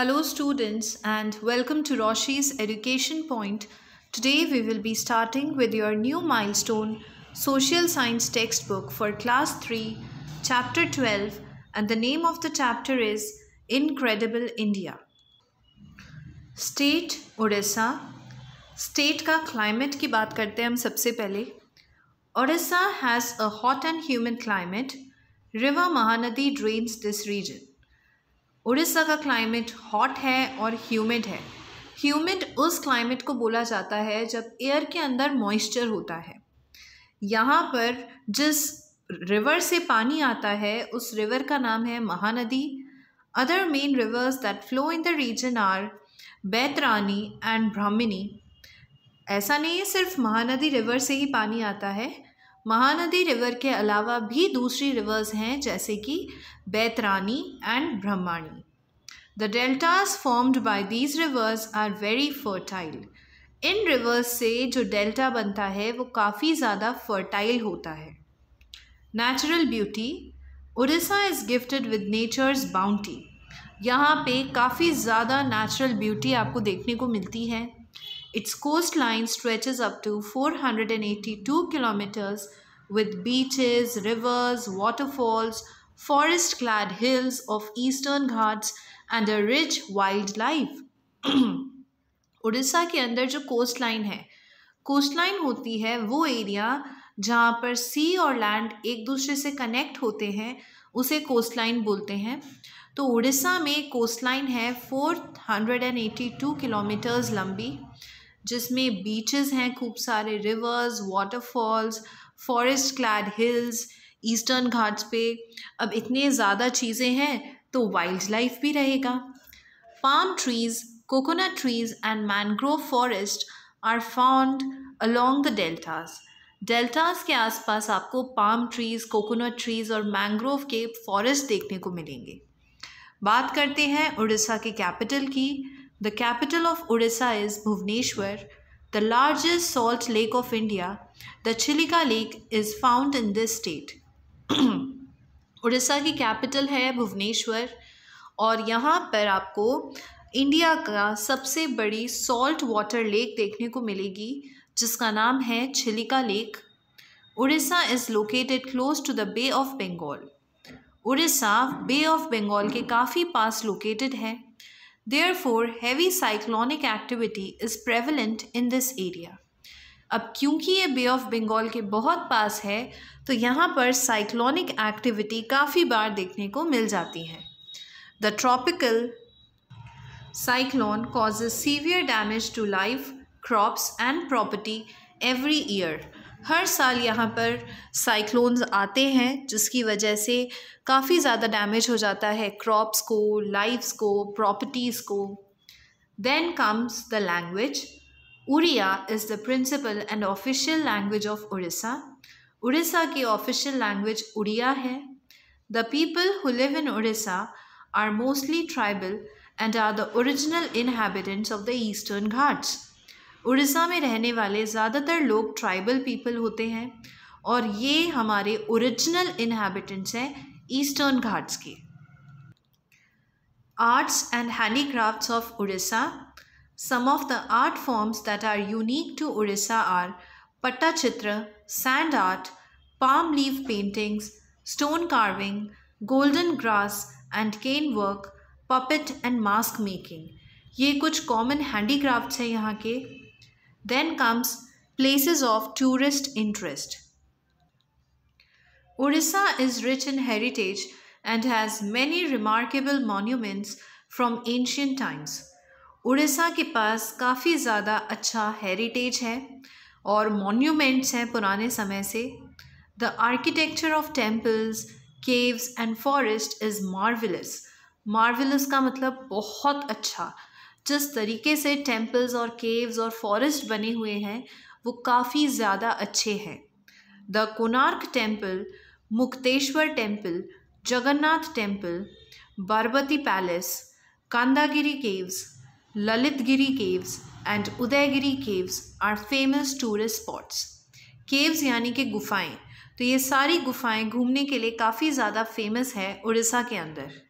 Hello students and welcome to Roshi's Education Point. Today we will be starting with your new milestone Social Science textbook for Class 3, Chapter 12 and the name of the chapter is Incredible India. State Odisha State climate की बात करते हैं हम सबसे पहले Odisha has a hot and humid climate. River Mahanadi drains this region. Orissa का climate hot है और ह्यूमिड है ह्यूमिड उस क्लाइमेट को बोला जाता है जब एयर के अंदर मॉइस्चर होता है यहाँ पर जिस रिवर से पानी आता है उस रिवर का नाम है Mahanadi other main rivers that flow in the region are Baitarani and Brahmani ऐसा नहीं है सिर्फ महानदी रिवर से ही पानी आता है महानदी रिवर के अलावा भी दूसरी रिवर्स हैं जैसे कि Baitarani and Brahmani the deltas formed by these rivers are very fertile in rivers से जो डेल्टा बनता है वो काफ़ी ज़्यादा फर्टाइल होता है natural beauty Orissa is gifted with nature's bounty यहाँ पे काफ़ी ज़्यादा नेचुरल ब्यूटी आपको देखने को मिलती है its coastline up to four hundred and eighty two kilometres with beaches, rivers, waterfalls, forest clad hills of eastern Ghats and a rich wildlife Orissa के अंदर जो कोस्ट लाइन है कोस्ट लाइन होती है वो एरिया जहाँ पर सी और लैंड एक दूसरे से कनेक्ट होते हैं उसे कोस्ट लाइन बोलते हैं तो उड़ीसा में कोस्ट लाइन है four hundred and eighty two kilometres लंबी जिसमें बीचेस हैं खूब सारे rivers waterfalls forest clad hills eastern Ghats पे अब इतने ज़्यादा चीज़ें हैं तो वाइल्ड लाइफ भी रहेगा palm trees coconut trees and mangrove forest are found along the deltas deltas के आसपास आपको पाम ट्रीज़ कोकोनट ट्रीज़ और मैंग्रोव के फॉरेस्ट देखने को मिलेंगे बात करते हैं उड़ीसा के कैपिटल की the capital of Orissa is Bhubaneswar the largest salt lake of India, the Chilika Lake is found in this state. Orissa की कैपिटल है भुवनेश्वर और यहाँ पर आपको इंडिया का सबसे बड़ी सॉल्ट वाटर लेक देखने को मिलेगी जिसका नाम है Chilika lake Orissa is located close to the bay of Bengal Orissa bay of Bengal के काफ़ी पास लोकेटेड है therefore heavy cyclonic activity is prevalent in this area अब क्योंकि ये बे ऑफ बंगाल के बहुत पास है तो यहाँ पर साइक्लोनिक एक्टिविटी काफ़ी बार देखने को मिल जाती है the tropical cyclone causes severe damage to life crops and property every year हर साल यहाँ पर साइक्लोन्स आते हैं जिसकी वजह से काफ़ी ज़्यादा डैमेज हो जाता है क्रॉप्स को लाइफ्स को प्रॉपर्टीज़ को then comes the language Oriya is the principal and official language of Orissa Orissa की ऑफिशियल लैंग्वेज उड़िया है the people who live in Orissa are mostly tribal and are the original inhabitants of the eastern Ghats Orissa में रहने वाले ज़्यादातर लोग tribal people होते हैं और ये हमारे ओरिजिनल इनहेबिटेंट्स हैं ईस्टर्न घाट्स के arts and handicrafts of Orissa some of the art forms that are unique to Orissa are Patta Chitra sand art palm leave paintings stone carving golden grass and cane work puppet and mask making ये कुछ common handicrafts हैं यहाँ के Then comes places of tourist interest. Orissa is rich in heritage and has many remarkable monuments from ancient times. Orissa ke paas kafi zyada acha heritage hai aur monuments hai purane samay se. The architecture of temples, caves and forest is marvelous. Marvelous ka matlab bahut acha. जिस तरीके से temples और caves और forest बने हुए हैं वो काफ़ी ज़्यादा अच्छे हैं the Konark temple Mukteshwar temple Jagannath temple Barabati palace caves Lalitgiri caves and Udayagiri caves are famous tourist spots caves यानी कि गुफाएं तो ये सारी गुफाएं घूमने के लिए काफ़ी ज़्यादा फेमस है उड़ीसा के अंदर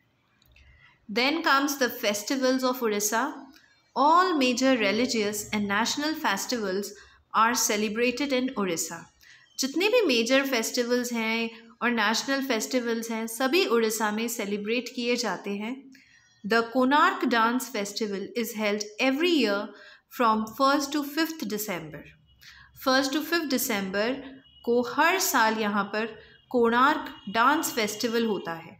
then comes the festivals of Orissa all major religious and national festivals are celebrated in Orissa. जितने भी major festivals हैं और national festivals हैं सभी Orissa में celebrate किए जाते हैं The Konark Dance Festival is held every year from 1st to 5th December. 1st to 5th December को हर साल यहाँ पर कोणार्क डांस फेस्टिवल होता है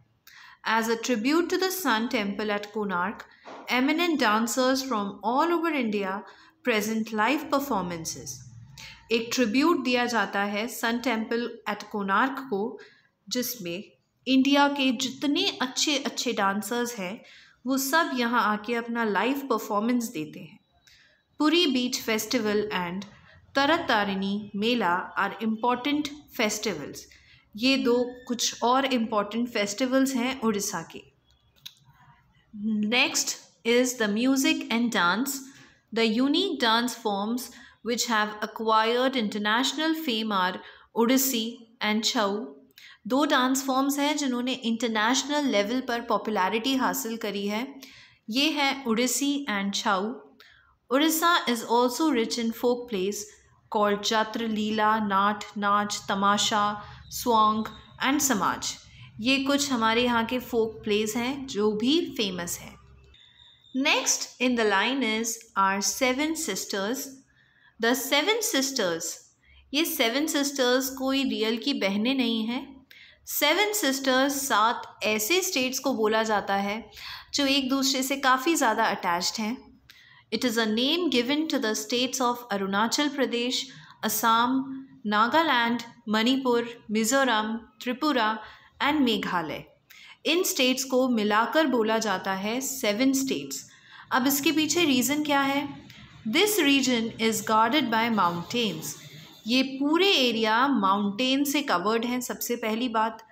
as a tribute to the sun temple at Konark eminent dancers from all over India present live performances. एक tribute दिया जाता है सन टेम्पल एट कोनार्क को जिसमें इंडिया के जितने अच्छे अच्छे डांसर्स हैं वो सब यहाँ आके अपना लाइव परफॉर्मेंस देते हैं पुरी बीच festival and Tarat Tarini Mela are important festivals ये दो कुछ और इम्पॉर्टेंट फेस्टिवल्स हैं उड़ीसा के next is the music and dance. The unique dance forms which have acquired international fame are Odissi and Chhau दो डांस फॉर्म्स हैं जिन्होंने इंटरनेशनल लेवल पर पॉपुलैरिटी हासिल करी है ये है Odissi and Chhau Orissa is also rich in folk plays called चत्र लीला नाट नाच तमाशा स्वांग एंड समाज ये कुछ हमारे यहाँ के फोक प्लेस हैं जो भी फेमस हैं Next in the line is our seven sisters. The seven sisters. ये seven sisters कोई रियल की बहनें नहीं हैं सेवन सिस्टर्स सात ऐसे स्टेट्स को बोला जाता है जो एक दूसरे से काफ़ी ज़्यादा अटैच्ड हैं it is a name given to the states of Arunachal Pradesh Assam Nagaland Manipur Mizoram Tripura and Meghalaya इन स्टेट्स को मिलाकर बोला जाता है सेवन स्टेट्स अब इसके पीछे रीज़न क्या है this region is guarded by mountains ये पूरे एरिया माउंटेन से कवर्ड हैं सबसे पहली बात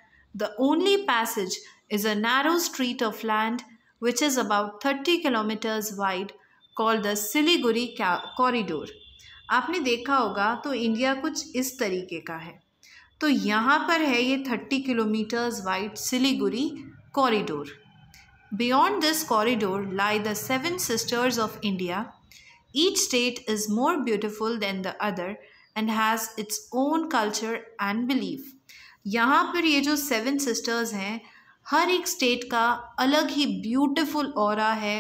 the only passage is a narrow street of land which is about thirty kilometres wide call the Siliguri corridor आपने देखा होगा तो इंडिया कुछ इस तरीके का है तो यहाँ पर है ये thirty kilometres wide Siliguri corridor beyond this corridor lie the seven sisters of India each state is more beautiful than the other and has its own culture and believe यहाँ पर ये जो सेवन सिस्टर्स हैं हर एक स्टेट का अलग ही beautiful और है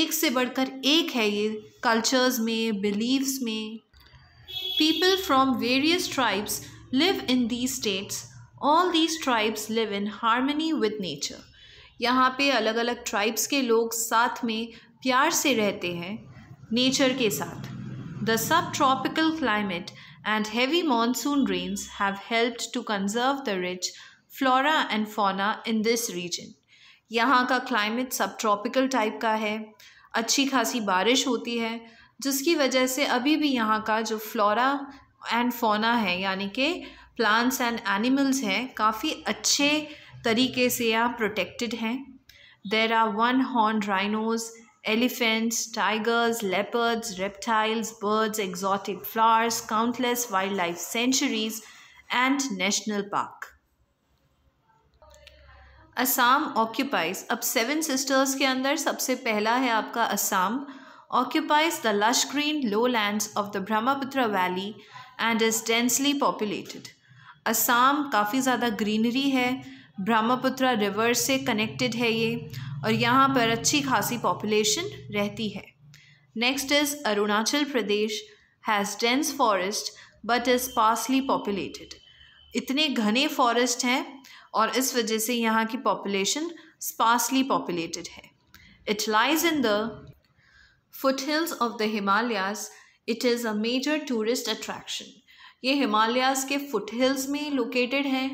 एक से बढ़कर एक है ये कल्चर्स में बिलीव्स में people from various tribes live in the states all these tribes live in harmony with nature यहाँ पे अलग अलग ट्राइब्स के लोग साथ में प्यार से रहते हैं नेचर के साथ the subtropical climate and heavy monsoon rains have helped to conserve the rich flora and fauna in this reason यहाँ का क्लाइमेट सब ट्रॉपिकल टाइप का है अच्छी खासी बारिश होती है जिसकी वजह से अभी भी यहाँ का जो फ्लोरा एंड फोना है यानी कि प्लांट्स एंड एनिमल्स हैं काफ़ी अच्छे तरीके से यहाँ प्रोटेक्टेड हैं there are one horn rhinos elephants tigers leopards reptiles birds exotic flowers countless wildlife sanctuaries and national park Assam occupies अब सेवन सिस्टर्स के अंदर सबसे पहला है आपका Assam occupies the lush green lowlands of the Brahmaputra valley and is densely populated Assam काफ़ी ज़्यादा greenery है ब्रह्मपुत्रा रिवर से कनेक्टेड है ये और यहाँ पर अच्छी खासी पॉपुलेशन रहती है next is Arunachal Pradesh has dense forest but is sparsely populated इतने घने फॉरेस्ट हैं और इस वजह से यहाँ की पॉपुलेशन स्पासली पॉपुलेटेड है it lies in the hills of the Himalayas it is a major tourist attraction ये हिमालयाज़ के फुटहिल्स में लोकेटेड है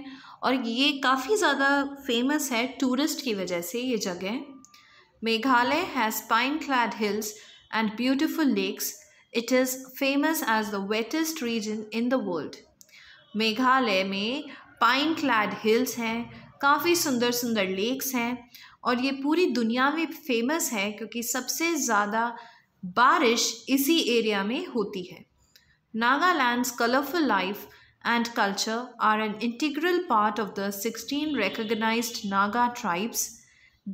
और ये काफ़ी ज़्यादा फेमस है टूरिस्ट की वजह से ये जगह Meghalaya has pine clad hills and beautiful lakes it is famous as the wettest region in the world Meghalaya में पाइन क्लैड हिल्स हैं काफ़ी सुंदर सुंदर लेक्स हैं और ये पूरी दुनिया में फेमस है क्योंकि सबसे ज़्यादा बारिश इसी एरिया में होती है Nagaland's colourful life and culture are an integral part of the sixteen recognise Naga tribes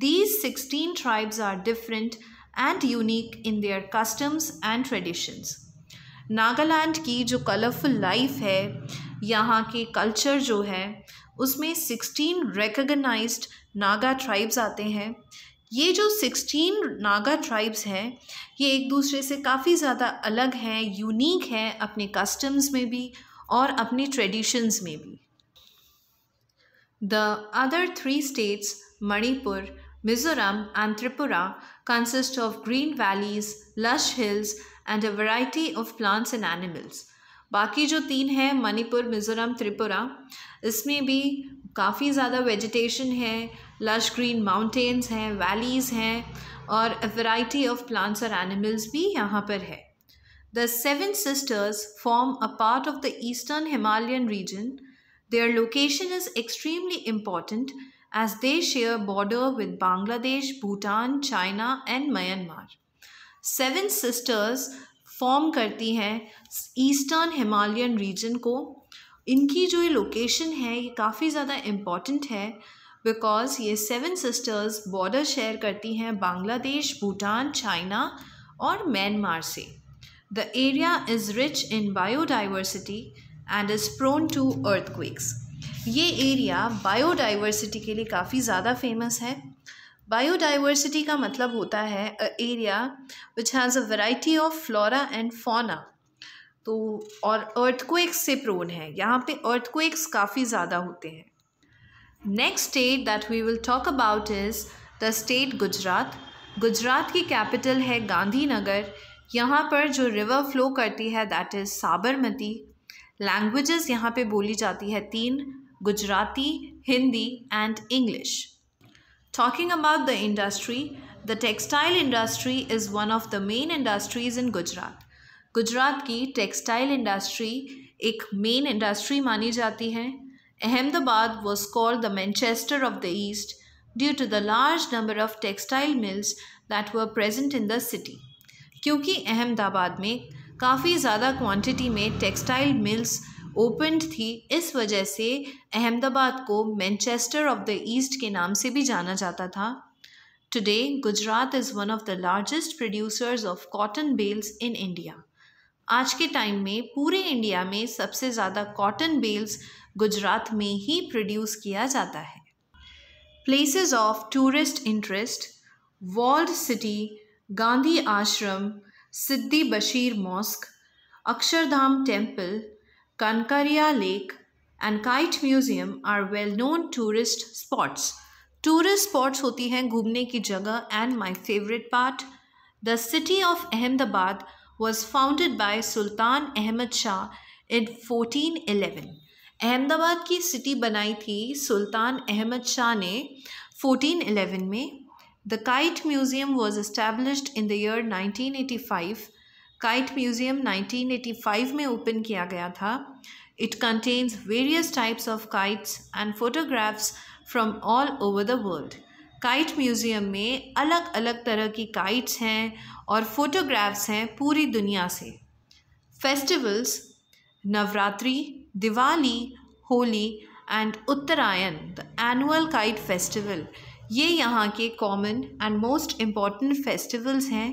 these sixteen tribes are different and unique in their customs and traditions Nagaland की जो कलरफुल लाइफ है यहाँ के कल्चर जो है उसमें सिक्सटीन रिकग्नाइज नागा ट्राइब्स आते हैं ये जो सिक्सटीन नागा ट्राइब्स हैं ये एक दूसरे से काफ़ी ज़्यादा अलग हैं यूनिक हैं अपने कस्टम्स में भी और अपने ट्रेडिशंस में भी the other three states Manipur Mizoram and Tripura consist of green valleys lush hills and a variety of plants and animals बाकी जो तीन हैं मणिपुर मिज़ोरम त्रिपुरा इसमें भी काफ़ी ज़्यादा वेजिटेशन है लश ग्रीन माउंटेन्स हैं वैलीज हैं और वैरायटी ऑफ प्लांट्स और एनिमल्स भी यहाँ पर है the seven sisters form a part of the eastern Himalayan region their location is extremely important as they share border with Bangladesh Bhutan China and Myanmar seven sisters form करती हैं eastern Himalayan reason को इनकी जो ये लोकेशन है ये काफ़ी ज़्यादा इम्पॉर्टेंट है बिकॉज़ ये सेवन सिस्टर्स बॉर्डर शेयर करती हैं बांग्लादेश भूटान चाइना और म्यांमार से the area is rich in biodiversity and is prone to earthquakes ये एरिया बायोडाइवर्सिटी के लिए काफ़ी ज़्यादा फेमस है बायोडाइवर्सिटी का मतलब होता है a area which has a variety of flora and fauna तो और अर्थक्वेक्स से प्रोन है यहाँ पे अर्थक्वेक्स काफ़ी ज़्यादा होते हैं Next state that we will talk about is the state Gujarat. Gujarat की कैपिटल है गांधीनगर यहाँ पर जो रिवर फ्लो करती है दैट इज़ साबरमती लैंग्वेजेस यहाँ पे बोली जाती है तीन Gujarati Hindi and English talking about the industry the textile industry is one of the main industries in Gujarat Gujarat की टेक्सटाइल इंडस्ट्री एक मेन इंडस्ट्री मानी जाती है Ahmedabad was called the Manchester of the East due to the large number of textile mills that were present in the city. क्योंकि अहमदाबाद में काफ़ी ज़्यादा quantity में टेक्सटाइल मिल्स ओपन थी इस वजह से अहमदाबाद को मैनचेस्टर ऑफ द ईस्ट के नाम से भी जाना जाता था today Gujarat is one of the largest producers of cotton bales in India आज के टाइम में पूरे इंडिया में सबसे ज़्यादा कॉटन बेल्स गुजरात में ही प्रोड्यूस किया जाता है places of tourist interest walled city Gandhi Ashram Sidi Bashir mosque Akshardham temple Kankaria lake and kite museum are well known tourist spots tourist spots होती हैं घूमने की जगह and my favourite part the city of Ahmedabad was founded by Sultan Ahmed Shah in fourteen eleven Ahmedabad की city बनाई थी सुल्तान अहमद शाह ने 1411 में the kite museum was established in the year 1985 kite museum 1985 में ओपन किया गया था it contains various types of kites and photographs from all over the world kite museum में अलग अलग तरह की काइट्स हैं और फोटोग्राफ्स हैं पूरी दुनिया से festivals Navratri Diwali, Holi and Uttarayan, the annual kite festival. ये यहाँ के common and most important festivals हैं.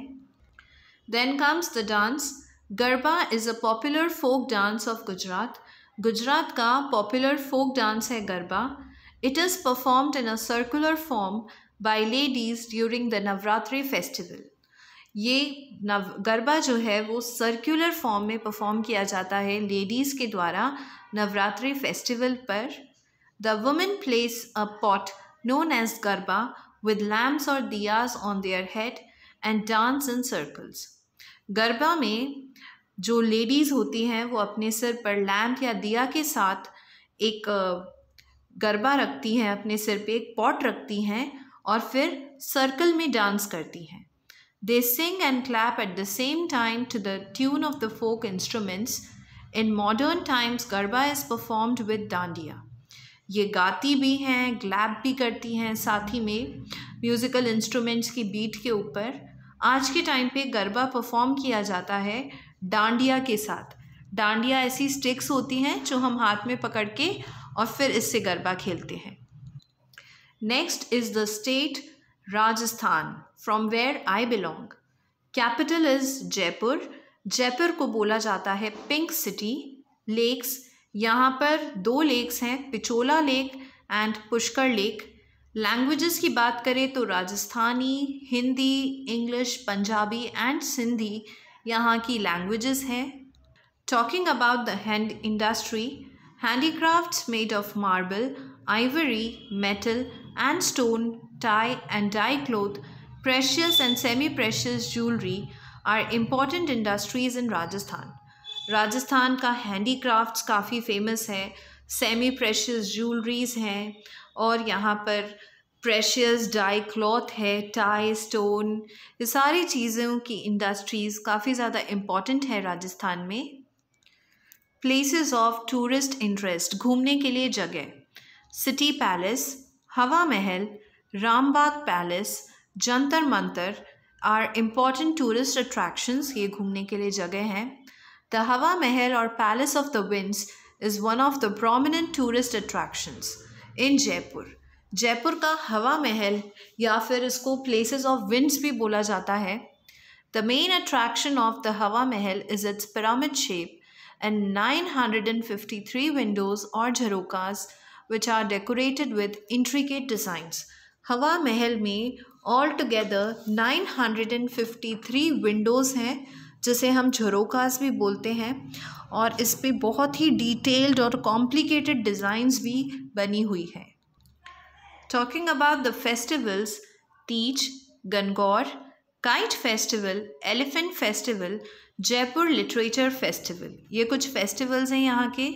Then comes the dance. Garba is a popular folk dance of Gujarat. Gujarat का popular folk dance है Garba. It is performed in a circular form by ladies during the Navratri festival. ये नव गरबा जो है वो circular form में perform किया जाता है लेडीज़ के द्वारा नवरात्रि फेस्टिवल पर the women place a pot known as garba with lamps और diyas on their head and dance in circles Garba में जो लेडीज़ होती हैं वो अपने सिर पर लैम्प या दिया के साथ एक गरबा रखती हैं अपने सिर पे एक पॉट रखती हैं और फिर सर्कल में डांस करती हैं They sing and clap at the same time to the tune of the folk instruments. In modern times, Garba is performed with dandiya. ये गाती भी हैं ग्लैप भी करती हैं साथ ही में म्यूज़िकल इंस्ट्रूमेंट्स की बीट के ऊपर आज के टाइम पे गरबा परफॉर्म किया जाता है डांडिया के साथ डांडिया ऐसी स्टिक्स होती हैं जो हम हाथ में पकड़ के और फिर इससे गरबा खेलते हैं next is the state Rajasthan from where I belong capital is Jaipur Jaipur को बोला जाता है पिंक सिटी लेक्स यहाँ पर दो लेक्स हैं Pichola lake and Pushkar lake languages की बात करें तो राजस्थानी हिंदी इंग्लिश पंजाबी एंड सिंधी यहाँ की लैंग्वेजेस हैं talking about the hand industry handicraft made of marble ivory metal and stone, tie and dye cloth, precious and semi-precious jewelry are important industries in Rajasthan. Rajasthan का handicrafts काफ़ी famous है semi precious jewelleries हैं और यहाँ पर precious dye cloth है tie stone ये सारी चीज़ों की इंडस्ट्रीज़ काफ़ी ज़्यादा इम्पॉर्टेंट है राजस्थान में प्लेसेस ऑफ टूरिस्ट इंटरेस्ट घूमने के लिए जगह city palace Hawa Mahal Rambagh palace Jantar Mantar are important tourist attractions ये घूमने के लिए जगह हैं द हवा महल और palace of the winds is one of the prominent tourist attractions in Jaipur Jaipur का हवा महल या फिर इसको प्लेसेस ऑफ विंड्स भी बोला जाता है the main attraction of the Hawa Mahal is its pyramid shape and nine hundred and fifty three windows और jharokhas which are decorated with intricate designs Hawa Mahal में ऑल टुगेदर थ्री विंडोज़ हैं जिसे हम झरोकास भी बोलते हैं और इस पर बहुत ही डिटेल्ड और कॉम्प्लिकेटेड डिज़ाइंस भी बनी हुई हैं talking about the festivals Teej Gangaur kite festival elephant festival Jaipur literature festival ये कुछ फेस्टिवल्स हैं यहाँ के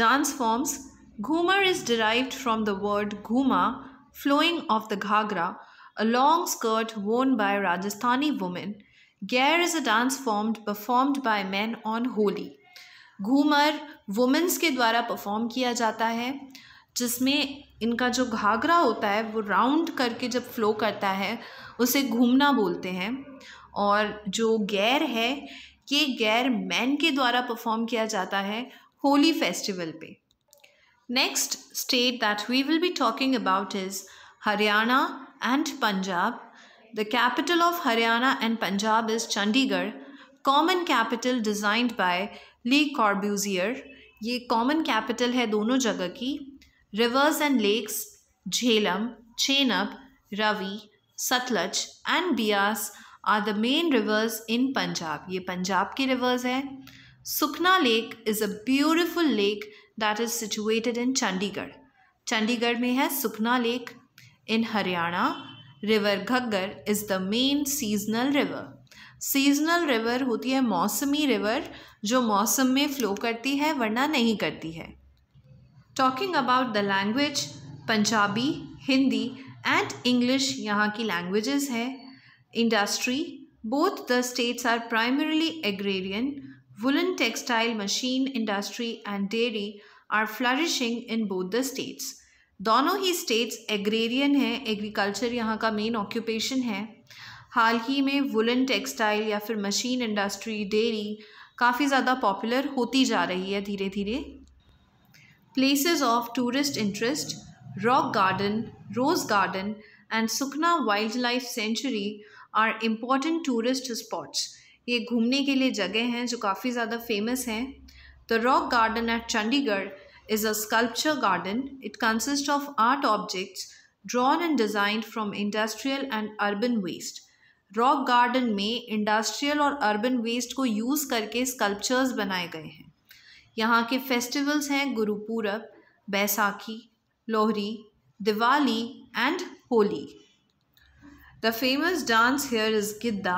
dance forms Ghumar is derived from the word ghuma, flowing off the ghagra, a long skirt worn by Rajasthani women. Gair is a dance form performed by men on Holi. Ghoomar womens के द्वारा perform किया जाता है जिसमें इनका जो घाघरा होता है वो राउंड करके जब फ्लो करता है उसे घूमना बोलते हैं और जो गैर है ये गैर मैन के द्वारा परफॉर्म किया जाता है होली फेस्टिवल पे Next state that we will be talking about is Haryana and Punjab. The capital of Haryana and Punjab is Chandigarh. Common capital designed by Lee Corbusier. ये common capital है दोनों जगह की. Rivers and lakes, Jhelum, Chenab, Ravi, Satluj and Bias are the main rivers in Punjab. ये Punjab की rivers हैं. Sukna Lake is a beautiful lake that is situated in Chandigarh Chandigarh में है Sukhna lake in Haryana river Ghaggar is the main seasonal river seasonal river होती है मौसमी river जो मौसम में फ्लो करती है वरना नहीं करती है talking about the language Punjabi Hindi and English यहाँ की लैंग्वेजेस है industry both the states are primarily agrarian woolen textile machine industry and dairy are flourishing in both the states दोनों ही स्टेट्स एग्रेरियन हैं एग्रीकल्चर यहाँ का मेन ऑक्यूपेशन है हाल ही में वुलन टेक्सटाइल या फिर मशीन इंडस्ट्री डेयरी काफ़ी ज़्यादा पॉपुलर होती जा रही है धीरे धीरे places of tourist interest rock garden rose garden and Sukhna wildlife sanctuary are important tourist spots ये घूमने के लिए जगह हैं जो काफ़ी ज़्यादा फेमस हैं the rock garden at Chandigarh is a sculpture garden it consist of art objects drawn and design from industrial and urban waste rock garden में इंडस्ट्रियल और अर्बन वेस्ट को यूज़ करके स्कल्पचर्स बनाए गए हैं यहाँ के फेस्टिवल्स हैं Gurpurab Baisakhi Lohri Diwali and Holi the famous dance here is Giddha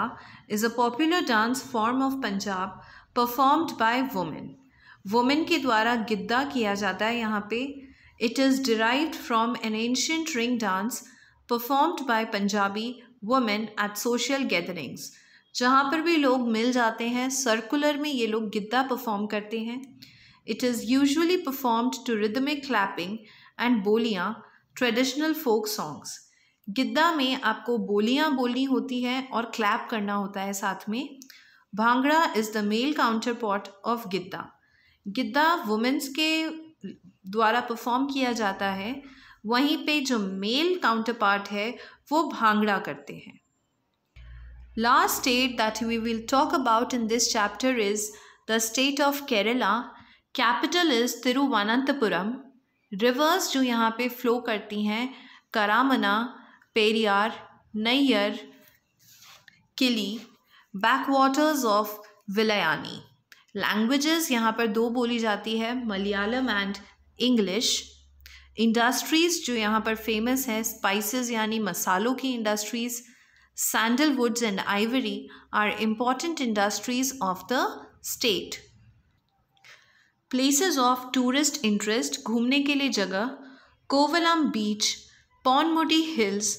is a popular dance form of Punjab performed by women women के द्वारा गिद्दा किया जाता है यहाँ पे it is derived from an ancient ring dance performed by Punjabi women at social gatherings जहाँ पर भी लोग मिल जाते हैं सर्कुलर में ये लोग गिद्दा परफॉर्म करते हैं it is usually performed to rhythmic clapping and boliyan traditional folk songs Giddha में आपको बोलियां बोलनी होती हैं और क्लैप करना होता है साथ में Bhangra is the male counterpart of Giddha Giddha womens के द्वारा परफॉर्म किया जाता है वहीं पे जो मेल काउंटर पार्ट है वो भांगड़ा करते हैं last state that we will talk about in this chapter is the state of Kerala capital is Thiruvananthapuram rivers जो यहाँ पे फ्लो करती हैं करामना Periyar Neyyar Killi backwaters of Vellayani languages यहाँ पर दो बोली जाती है मलयालम एंड इंग्लिश इंडस्ट्रीज़ जो यहाँ पर फेमस है स्पाइसेस यानी मसालों की industries sandalwoods and ivory are important industries of the state places of tourist interest घूमने के लिए जगह Kovalam beach Ponmudi hills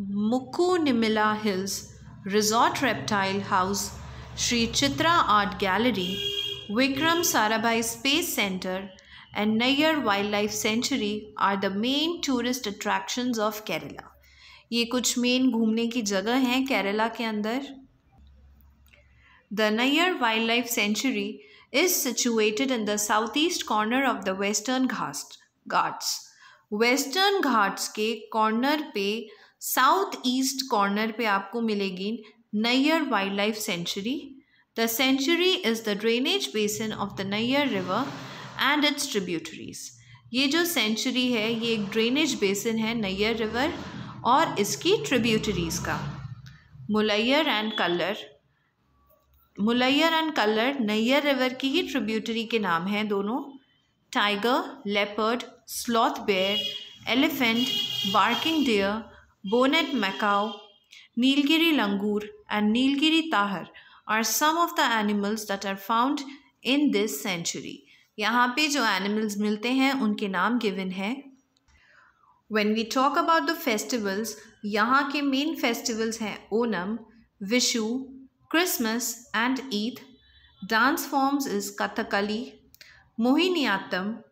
Mukunimila Hills Resort Reptile House, Sri Chitra Art Gallery, Vikram Sarabhai Space Center, and Nayar Wildlife Sanctuary are the main tourist attractions of Kerala. ये कुछ main घूमने की जगह हैं केरला के अंदर The Nayar Wildlife Sanctuary is situated in the southeast corner of the Western Ghats. Western Ghats के corner पे साउथ ईस्ट कॉर्नर पे आपको मिलेगी Neyyar wildlife sanctuary the sanctuary is the drainage basin of the Neyyar river and its tributaries ये जो century है ये एक ड्रेनेज बेसिन है नैयर रिवर और इसकी ट्रिब्यूटरीज का Mullayar and Kallar Mullayar and Kallar Neyyar river की ही ट्रिब्यूटरी के नाम हैं दोनों tiger leopard sloth bear elephant barking deer bonnet macaw, Nilgiri langur, and Nilgiri tahar are some of the animals that are found in this sanctuary. यहाँ पे जो animals मिलते हैं उनके नाम given हैं When we talk about the festivals, यहाँ के main festivals हैं Onam, Vishu, Christmas and Eid. Dance forms is Kathakali, Mohiniyattam,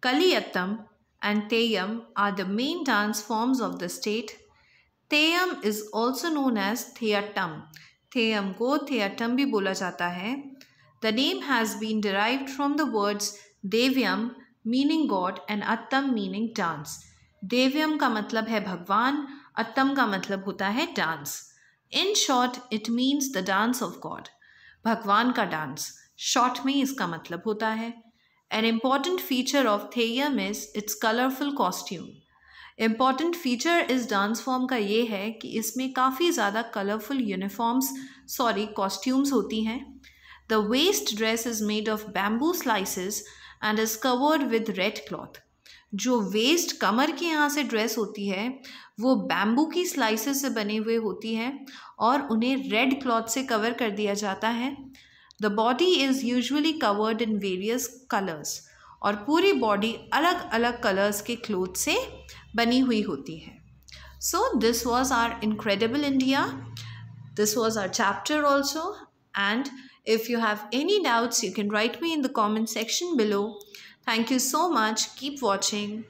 Kaliyattam and Teyam are the main dance forms of the state Theyyam is also known as Theyyattam Theyyam को थेटम भी बोला जाता है the name has been derive from the words Daivam meaning god and Attam meaning dance Daivam का मतलब है भगवान अत्तम का मतलब होता है dance in short it means the dance of god भगवान का डांस शॉर्ट में इसका मतलब होता है an important feature of Theyyam is its colourful costume important feature इस डांस फॉर्म का ये है कि इसमें काफ़ी ज़्यादा कलरफुल यूनिफॉर्म्स सॉरी कॉस्ट्यूम्स होती हैं the waist dress is made of bamboo slices and is covered with red cloth जो वेस्ट कमर के यहाँ से ड्रेस होती है वो बैम्बू की स्लाइसेस से बने हुए होती है और उन्हें रेड क्लॉथ से कवर कर दिया जाता है the body is usually covered in various colours और पूरी बॉडी अलग अलग कलर्स के क्लोथ से So this was our incredible India. This was our chapter also. And if you have any doubts, you can write me in the comment section below. Thank you so much. Keep watching.